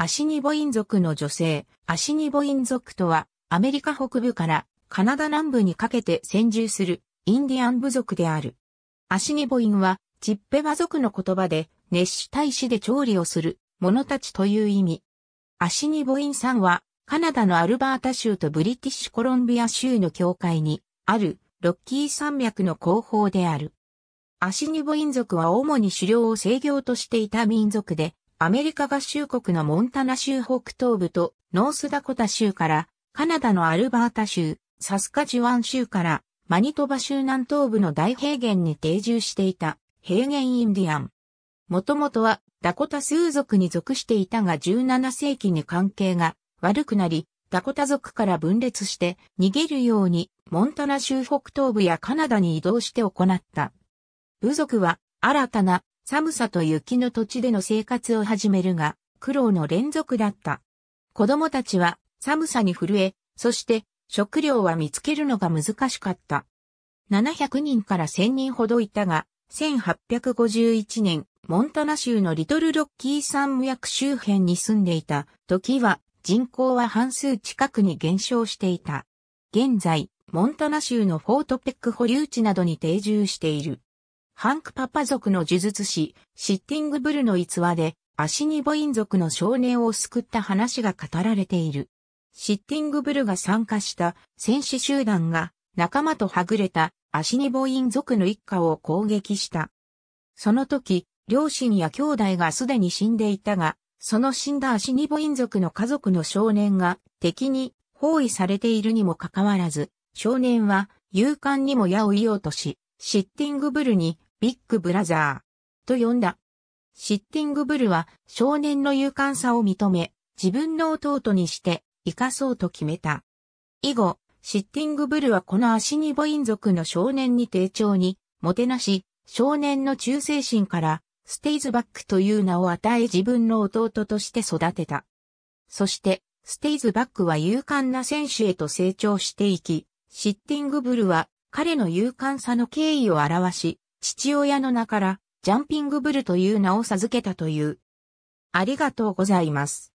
アシニボイン族の女性、アシニボイン族とは、アメリカ北部からカナダ南部にかけて先住するインディアン部族である。アシニボインは、チッペワ族の言葉で、熱死大使で調理をする者たちという意味。アシニボインさんは、カナダのアルバータ州とブリティッシュコロンビア州の境界にあるロッキー山脈の後方である。アシニボイン族は主に狩猟を制業としていた民族で、アメリカ合衆国のモンタナ州北東部とノースダコタ州から、カナダのアルバータ州、サスカジュワン州から、マニトバ州南東部の大平原に定住していた、平原インディアン。もともとは、ダコタ数族に属していたが17世紀に関係が悪くなり、ダコタ族から分裂して逃げるようにモンタナ州北東部やカナダに移動して行った。部族は新たな寒さと雪の土地での生活を始めるが、苦労の連続だった。子供たちは寒さに震え、そして食料は見つけるのが難しかった。700人から1000人ほどいたが、1851年、モンタナ州のリトルロッキー山脈周辺に住んでいた時は人口は半数近くに減少していた。現在、モンタナ州のフォートペック保留地などに定住している。ハンクパパ族の呪術師、シッティングブルの逸話で、アシニボイン族の少年を救った話が語られている。シッティングブルが参加した戦士集団が仲間とはぐれたアシニボイン族の一家を攻撃した。その時、両親や兄弟がすでに死んでいたが、その死んだアシニボイン族の家族の少年が敵に包囲されているにもかかわらず、少年は勇敢にも矢を射ようとし、シッティングブルにビッグブラザーと呼んだ。シッティングブルは少年の勇敢さを認め、自分の弟にして生かそうと決めた。以後、シッティングブルはこの足にボイン族の少年に丁重に、もてなし、少年の忠誠心から、ステイズバックという名を与え自分の弟として育てた。そして、ステイズバックは勇敢な選手へと成長していき、シッティングブルは彼の勇敢さの敬意を表し、父親の名から、ジャンピングブルという名を授けたという。ありがとうございます。